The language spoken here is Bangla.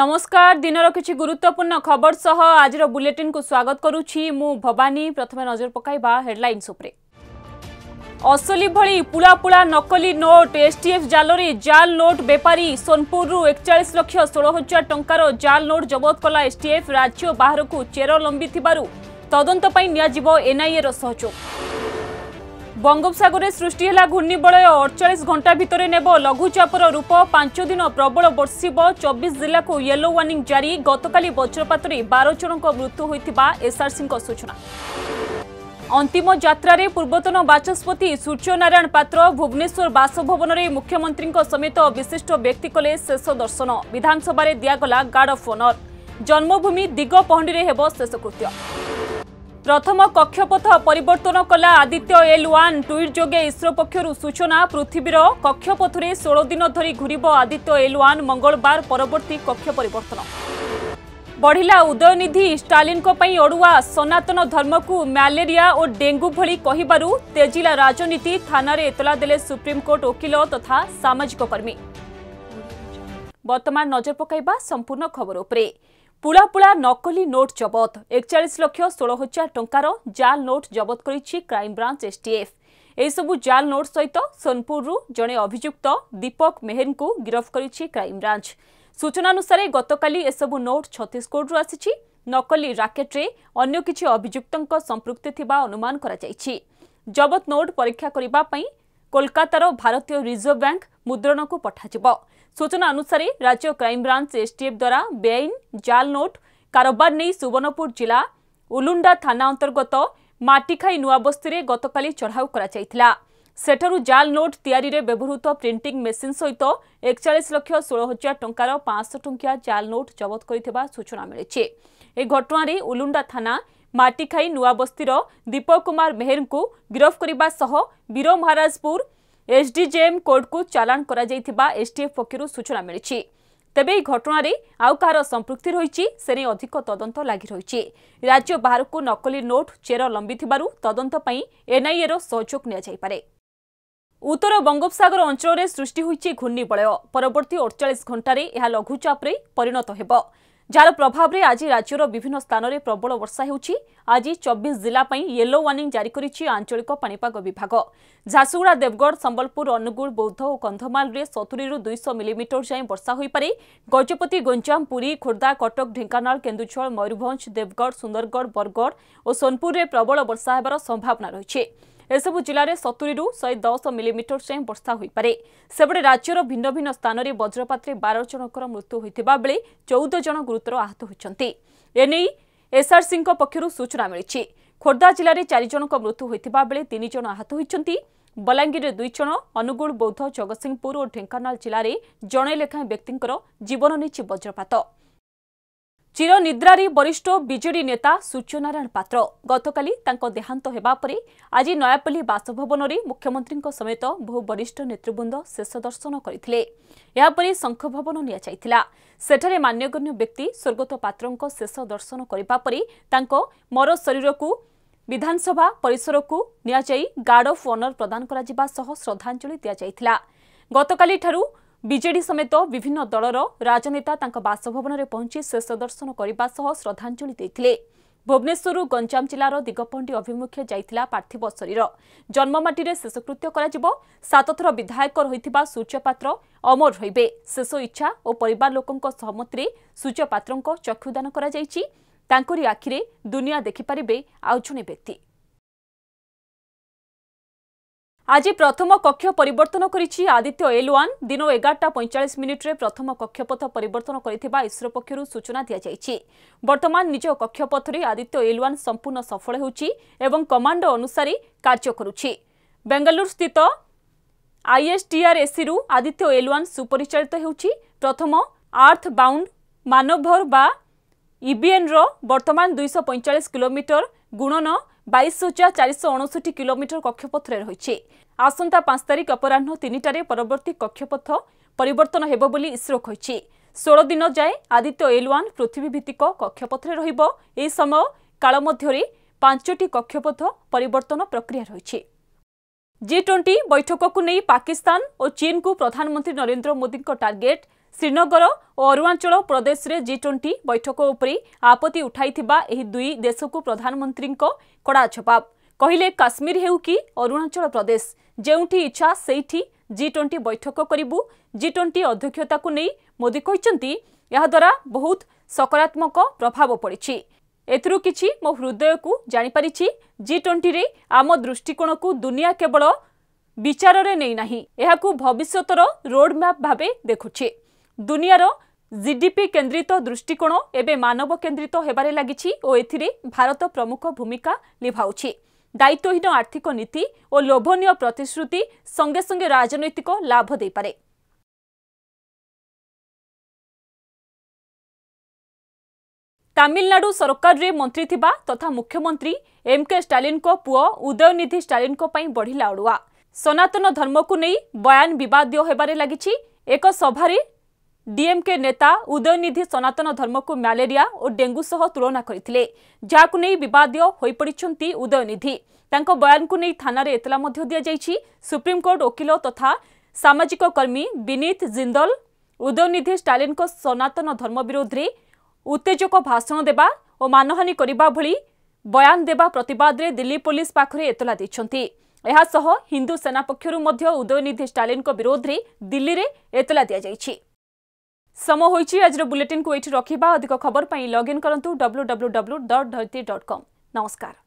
নমস্কার দিনর কিছু গুরুত্বপূর্ণ খবর সহ আজির বুলেটিন কু স্বাগত করুছি মু ভবানী প্রথমে নজর পকাইবা হেডলাইন্স উপরে অসলি ভি পুলা পুলা নকলি নোট এসটিএফ জালরে জাল নোট বেপারী সোনপুরু একচাশ লক্ষ ষোল হাজার টঙ্কার জাল নোট জবত কলা এসটিএফ রাজ্য বাহারকু চের লম্বি তদন্ত নিয়াযিব এনআইএর সহযোগ বঙ্গোপসাগরে সৃষ্টি হল ঘূর্ণিবলয় অড়চাশ ঘণ্টা ভিতরে নেব লঘুচাপর রূপ পাঁচ দিন প্রবল বর্ষিব চব্বিশ জেলাকু ইয়েলো ওয়ার্নিং জারি গতকাল বজ্রপাতরে বার জনক মৃত্যু হয়ে এসআরসি সূচনা অন্তিম যাত্রার পূর্বতন বাচস্পতি সূর্যনারায়ণ পাত্র ভুবনেশ্বর বাসভবনরে মুখ্যমন্ত্রী সমেত বিশিষ্ট ব্যক্তি কলে শেষ দর্শন বিধানসভায় দিয়াগলা গার্ড অফ অনর জন্মভূমি দিগপহণ্ডি হব শেষকৃত্য ପ୍ରଥମ କକ୍ଷପଥ ପରିବର୍ତ୍ତନ କଲା ଆଦିତ୍ୟ ଏଲ୍ ୱାନ୍ ଟ୍ୱିଟ୍ ଯୋଗେ ଇସ୍ରୋ ପକ୍ଷରୁ ସୂଚନା ପୃଥିବୀର କକ୍ଷପଥରେ ଷୋହଳ ଦିନ ଧରି ଘୂରିବ ଆଦିତ୍ୟ ଏଲ୍ ୱାନ୍ ମଙ୍ଗଳବାର ପରବର୍ତ୍ତୀ କକ୍ଷ ପରିବର୍ତ୍ତନ ବଢ଼ିଲା ଉଦୟନିଧି ଷ୍ଟାଲିନ୍ଙ୍କ ପାଇଁ ଅଡ଼ୁଆ ସନାତନ ଧର୍ମକୁ ମ୍ୟାଲେରିଆ ଓ ଡେଙ୍ଗୁ ଭଳି କହିବାରୁ ତେଜିଲା ରାଜନୀତି ଥାନାରେ ଏତଲା ଦେଲେ ସୁପ୍ରିମକୋର୍ଟ ଓକିଲ ତଥା ସାମାଜିକ କର୍ମୀ ବର୍ତ୍ତମାନ ନଜର ପକାଇବା ସମ୍ପୂର୍ଣ୍ଣ ଖବର ଉପରେ পুলা পুলা নকলি নোট জবত একচাশ লক্ষ ষোল হাজার টঙ্কার জাল নোট জবত করেছে ক্রাইমব্রাঞ্চ এসটিএফ এইসবু জাল নোট সহিত সোনপুরু জনে অভিযুক্ত দীপক মেহেরকু গিরফ করেছে ক্রাইমব্রাঞ্চ সূচনা অনুসারে গতকালি এসবু নোট ছত্তিশগড়ু আসিছি নকলি রাকেটরে অন্য কিছু অভিযুক্তঙ্ক সম্পৃক্তি থিবা অনুমান করা যাইছি জবত নোট পরীক্ষা করিবা পাই କୋଲକାତାର ଭାରତୀୟ ରିଜର୍ଭ ବ୍ୟାଙ୍କ ମୁଦ୍ରଣକୁ ପଠାଯିବ ସୂଚନା ଅନୁସାରେ ରାଜ୍ୟ କ୍ରାଇମବ୍ରାଞ୍ଚ ଏସ୍ଟିଏଫ୍ ଦ୍ୱାରା ବେଆଇନ ଜାଲ୍ ନୋଟ୍ କାରବାର ନେଇ ସୁବର୍ଣ୍ଣପୁର ଜିଲ୍ଲା ଉଲୁଣ୍ଡା ଥାନା ଅନ୍ତର୍ଗତ ମାଟିଖାଇ ନୂଆବସ୍ତିରେ ଗତକାଲି ଚଢ଼ାଉ କରାଯାଇଥିଲା ସେଠାରୁ ଜାଲ୍ ନୋଟ୍ ତିଆରିରେ ବ୍ୟବହୃତ ପ୍ରିଣ୍ଟିଂ ମେସିନ୍ ସହିତ ଏକଚାଳିଶ ଲକ୍ଷ ଷୋହଳ ହଜାର ଟଙ୍କାର ପାଞ୍ଚଶହ ଟଙ୍କିଆ ଜାଲ୍ ନୋଟ୍ ଜବତ କରିଥିବା ସୂଚନା ମିଳିଛି ଏହି ଘଟଣାରେ ଉଲୁଣ୍ଡା ଥାନା ମାଟିଖାଇ ନୂଆବସ୍ତିର ଦୀପ କୁମାର ମେହେରଙ୍କୁ ଗିରଫ କରିବା ସହ ବୀର ମହାରାଜପୁର ଏସ୍ଡିଜେଏମ୍ କୋର୍ଟକୁ ଚାଲାଣ କରାଯାଇଥିବା ଏସ୍ଟିଏଫ୍ ପକ୍ଷରୁ ସୂଚନା ମିଳିଛି ତେବେ ଏହି ଘଟଣାରେ ଆଉ କାହାର ସମ୍ପୃକ୍ତି ରହିଛି ସେ ନେଇ ଅଧିକ ତଦନ୍ତ ଲାଗି ରହିଛି ରାଜ୍ୟ ବାହାରକୁ ନକଲି ନୋଟ୍ ଚେର ଲମ୍ବିଥିବାରୁ ତଦନ୍ତ ପାଇଁ ଏନ୍ଆଇଏର ସହଯୋଗ ନିଆଯାଇପାରେ ଉତ୍ତର ବଙ୍ଗୋପସାଗର ଅଞ୍ଚଳରେ ସୃଷ୍ଟି ହୋଇଛି ଘୂର୍ଣ୍ଣିବଳୟ ପରବର୍ତ୍ତୀ ଅଡ଼ଚାଳିଶ ଘଣ୍ଟାରେ ଏହା ଲଘୁଚାପରେ ପରିଣତ ହେବ যার প্রভাবে আজ রাজ্যর বিভিন্ন স্থানের প্রবল বর্ষা হচ্ছে আজ চব্বিশ জেলা ইয়েলো ওয়ার্নিং জারি করেছে আঞ্চলিক পাপাগ বিভাগ ঝারসুগুড়া দেবগড় সম্বলপুর অনুগুল বৌদ্ধ ও কন্ধমালে সতুরি দুইশ মিলিমিটর যায় বর্ষা হয়ে গজপতি গঞ্জাম পুরী খোর্ধা কটক ঢেঙ্কানাল কেন্দুঝর ময়ূরভঞ্জ দেবগড় সুন্দরগড় বরগড় ও সোনপুরে প্রবল বর্ষা হবার সম্ভাবনা রয়েছে ଏସବୁ ଜିଲ୍ଲାରେ ସତୁରିରୁ ଶହେ ଦଶ ମିଲିମିଟର ଯାଏଁ ବର୍ଷା ହୋଇପାରେ ସେପଟେ ରାଜ୍ୟର ଭିନ୍ନ ଭିନ୍ନ ସ୍ଥାନରେ ବଜ୍ରପାତରେ ବାର ଜଣଙ୍କର ମୃତ୍ୟୁ ହୋଇଥିବା ବେଳେ ଚଉଦ ଜଣ ଗୁରୁତର ଆହତ ହୋଇଛନ୍ତି ଏନେଇ ଏସ୍ଆର୍ସିଙ୍କ ପକ୍ଷରୁ ସୂଚନା ମିଳିଛି ଖୋର୍ଦ୍ଧା ଜିଲ୍ଲାରେ ଚାରିଜଣଙ୍କ ମୃତ୍ୟୁ ହୋଇଥିବା ବେଳେ ତିନି ଜଣ ଆହତ ହୋଇଛନ୍ତି ବଲାଙ୍ଗୀରରେ ଦୁଇ ଜଣ ଅନୁଗୁଳ ବୌଦ୍ଧ ଜଗତସିଂହପୁର ଓ ଢେଙ୍କାନାଳ ଜିଲ୍ଲାରେ ଜଣେ ଲେଖାଏଁ ବ୍ୟକ୍ତିଙ୍କର ଜୀବନ ନେଇଛି ବଜ୍ରପାତ ଚିରନିଦ୍ରାରୀ ବରିଷ୍ଠ ବିଜେଡି ନେତା ସୂର୍ଯ୍ୟନାରାୟଣ ପାତ୍ର ଗତକାଲି ତାଙ୍କ ଦେହାନ୍ତ ହେବା ପରେ ଆଜି ନୟାପଲ୍ଲୀ ବାସଭବନରେ ମୁଖ୍ୟମନ୍ତ୍ରୀଙ୍କ ସମେତ ବହୁ ବରିଷ୍ଠ ନେତୃବୃନ୍ଦ ଶେଷ ଦର୍ଶନ କରିଥିଲେ ଏହାପରେ ଶଙ୍ଖଭବନ ନିଆଯାଇଥିଲା ସେଠାରେ ମାନ୍ୟଗଣ୍ୟ ବ୍ୟକ୍ତି ସ୍ୱର୍ଗତ ପାତ୍ରଙ୍କ ଶେଷ ଦର୍ଶନ କରିବା ପରେ ତାଙ୍କ ମରଶରୀରକୁ ବିଧାନସଭା ପରିସରକୁ ନିଆଯାଇ ଗାର୍ଡ ଅଫ୍ ଅନର ପ୍ରଦାନ କରାଯିବା ସହ ଶ୍ରଦ୍ଧାଞ୍ଜଳି ଦିଆଯାଇଥିଲା ବିଜେଡି ସମେତ ବିଭିନ୍ନ ଦଳର ରାଜନେତା ତାଙ୍କ ବାସଭବନରେ ପହଞ୍ଚି ଶେଷ ଦର୍ଶନ କରିବା ସହ ଶ୍ରଦ୍ଧାଞ୍ଜଳି ଦେଇଥିଲେ ଭୁବନେଶ୍ୱରରୁ ଗଞ୍ଜାମ ଜିଲ୍ଲାର ଦିଗପହଣ୍ଡି ଅଭିମୁଖେ ଯାଇଥିଲା ପାର୍ଥିବ ଶରୀର ଜନ୍ମମାଟିରେ ଶେଷକୃତ୍ୟ କରାଯିବ ସାତଥର ବିଧାୟକ ରହିଥିବା ସୂର୍ଯ୍ୟପାତ୍ର ଅମର ରହିବେ ଶେଷ ଇଚ୍ଛା ଓ ପରିବାର ଲୋକଙ୍କ ସହମତିରେ ସୂର୍ଯ୍ୟପାତ୍ରଙ୍କ ଚକ୍ଷୁଦାନ କରାଯାଇଛି ତାଙ୍କରି ଆଖିରେ ଦୁନିଆ ଦେଖିପାରିବେ ଆଉ ଜଣେ ବ୍ୟକ୍ତି ଆଜି ପ୍ରଥମ କକ୍ଷ ପରିବର୍ତ୍ତନ କରିଛି ଆଦିତ୍ୟ ଏଲ୍ ୱାନ୍ ଦିନ ଏଗାରଟା ପଇଁଚାଳିଶ ମିନିଟ୍ରେ ପ୍ରଥମ କକ୍ଷପଥ ପରିବର୍ତ୍ତନ କରିଥିବା ଇସ୍ରୋ ପକ୍ଷରୁ ସୂଚନା ଦିଆଯାଇଛି ବର୍ତ୍ତମାନ ନିଜ କକ୍ଷପଥରେ ଆଦିତ୍ୟ ଏଲ୍ ୱାନ୍ ସମ୍ପୂର୍ଣ୍ଣ ସଫଳ ହେଉଛି ଏବଂ କମାଣ୍ଡ ଅନୁସାରେ କାର୍ଯ୍ୟ କରୁଛି ବେଙ୍ଗାଲୁରୁ ସ୍ଥିତ ଆଇଏସ୍ଟିଆର୍ଏସ୍ସିରୁ ଆଦିତ୍ୟ ଏଲ୍ ୱାନ୍ ସୁପରିଚାଳିତ ହେଉଛି ପ୍ରଥମ ଆର୍ଥ ବାଉଣ୍ଡ ମାନୋଭର୍ ବା ଇବିଏନ୍ର ବର୍ତ୍ତମାନ ଦୁଇଶହ ପଇଁଚାଳିଶ କିଲୋମିଟର ଗୁଣନ বাইশ হাজার চারিশ অনষঠি কিলোমিটর কক্ষপথরে রয়েছে আসন্তা পাঁচ তারিখ অপরাহ্ন তিনটার পরবর্তী কক্ষপথ পরিবর্তন হব বলে ইসরো কী ষোল দিন যায় আদিত্য এল ওয়ান পৃথিবীভিত্তিক কক্ষপথরে রহব এই সময় কাল মধ্যে পাঁচটি কক্ষপথ পরিবর্তন প্রক্রিয়া রয়েছে জি টোয়েন্টি বৈঠককু নেই পাকিস্তান ও চীনকু প্রধানমন্ত্রী নরেন্দ্র মোদীঙ্ টার্গেট ଶ୍ରୀନଗର ଓ ଅରୁଣାଚଳ ପ୍ରଦେଶରେ ଜି ଟ୍ୱେଣ୍ଟି ବୈଠକ ଉପରେ ଆପତ୍ତି ଉଠାଇଥିବା ଏହି ଦୁଇ ଦେଶକୁ ପ୍ରଧାନମନ୍ତ୍ରୀଙ୍କ କଡ଼ା ଜବାବ କହିଲେ କାଶ୍ମୀର ହେଉ କି ଅରୁଣାଚଳ ପ୍ରଦେଶ ଯେଉଁଠି ଇଚ୍ଛା ସେଇଠି ଜି ଟ୍ୱେଣ୍ଟି ବୈଠକ କରିବୁ ଜି ଟ୍ୱେଣ୍ଟି ଅଧ୍ୟକ୍ଷତାକୁ ନେଇ ମୋଦି କହିଛନ୍ତି ଏହାଦ୍ୱାରା ବହୁତ ସକାରାତ୍ମକ ପ୍ରଭାବ ପଡ଼ିଛି ଏଥିରୁ କିଛି ମୋ ହୃଦୟକୁ ଜାଣିପାରିଛି ଜି ଟ୍ୱେଣ୍ଟିରେ ଆମ ଦୃଷ୍ଟିକୋଣକୁ ଦୁନିଆ କେବଳ ବିଚାରରେ ନେଇନାହିଁ ଏହାକୁ ଭବିଷ୍ୟତର ରୋଡ୍ମ୍ୟାପ୍ ଭାବେ ଦେଖୁଛି ଦୁନିଆର ଜିଡିପି କେନ୍ଦ୍ରିତ ଦୃଷ୍ଟିକୋଣ ଏବେ ମାନବ କେନ୍ଦ୍ରିତ ହେବାରେ ଲାଗିଛି ଓ ଏଥିରେ ଭାରତ ପ୍ରମୁଖ ଭୂମିକା ଲିଭାଉଛି ଦାୟିତ୍ୱହୀନ ଆର୍ଥିକ ନୀତି ଓ ଲୋଭନୀୟ ପ୍ରତିଶ୍ରୁତି ସଙ୍ଗେ ସଙ୍ଗେ ରାଜନୈତିକ ଲାଭ ଦେଇପାରେ ତାମିଲନାଡୁ ସରକାରରେ ମନ୍ତ୍ରୀ ଥିବା ତଥା ମୁଖ୍ୟମନ୍ତ୍ରୀ ଏମ୍କେ ଷ୍ଟାଲିନ୍ଙ୍କ ପୁଅ ଉଦୟନିଧି ଷ୍ଟାଲିନ୍ଙ୍କ ପାଇଁ ବଢ଼ିଲା ଅଡ଼ୁଆ ସନାତନ ଧର୍ମକୁ ନେଇ ବୟାନ ବିବାଦୀୟ ହେବାରେ ଲାଗିଛି ଏକ ସଭାରେ ডিএমকে নেতা উদয়নিধি সনাতন ধর্মক ম্যালেরিয়া ও ডেঙ্গু সহ তুলনা করে যাকে নিয়ে বিবাদীয় হয়ে পড়ছেন উদয়নিধি তাঁর বয়ানকু নিয়ে থানার এতলা দিয়াযাই সুপ্রিমকোর্ট ওকিল তথা সামাজিক কর্মী বিনীত জিন্দল উদয়নিধি স্টালিন সনাতন ধর্ম বিরোধে উত্তেজক ভাষণ দেবা ও মানহানি করা ভি বয়ান দেবা প্রতবাদে দিল্লী পুলিশ পাখে এতলা দিয়েছেন ଏହାସହ ହିନ୍ଦୁ ସେନା ପକ୍ଷରୁ ମଧ୍ୟ ଉଦୟନିଧି ଷ୍ଟାଲିନ୍ଙ୍କ ବିରୋଧରେ ଦିଲ୍ଲୀରେ ଏତଲା ଦିଆଯାଇଛି ସମୟ ହୋଇଛି ଆଜିର ବୁଲେଟିନ୍କୁ ଏଇଠି ରଖିବା ଅଧିକ ଖବର ପାଇଁ ଲଗ୍ଇନ୍ କରନ୍ତୁ W W W dot Dharitri dot com ନମସ୍କାର